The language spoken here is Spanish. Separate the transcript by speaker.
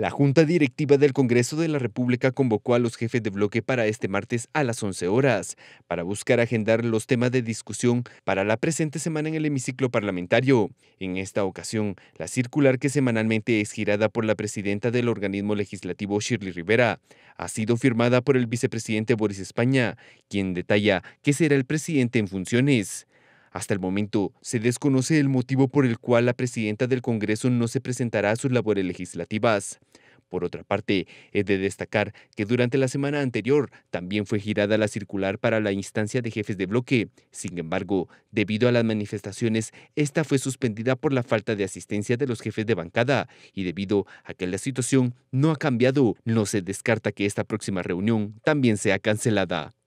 Speaker 1: La Junta Directiva del Congreso de la República convocó a los jefes de bloque para este martes a las 11 horas para buscar agendar los temas de discusión para la presente semana en el hemiciclo parlamentario. En esta ocasión, la circular que semanalmente es girada por la presidenta del organismo legislativo Shirley Rivera ha sido firmada por el vicepresidente Boris España, quien detalla que será el presidente en funciones. Hasta el momento, se desconoce el motivo por el cual la presidenta del Congreso no se presentará a sus labores legislativas. Por otra parte, es de destacar que durante la semana anterior también fue girada la circular para la instancia de jefes de bloque. Sin embargo, debido a las manifestaciones, esta fue suspendida por la falta de asistencia de los jefes de bancada y debido a que la situación no ha cambiado, no se descarta que esta próxima reunión también sea cancelada.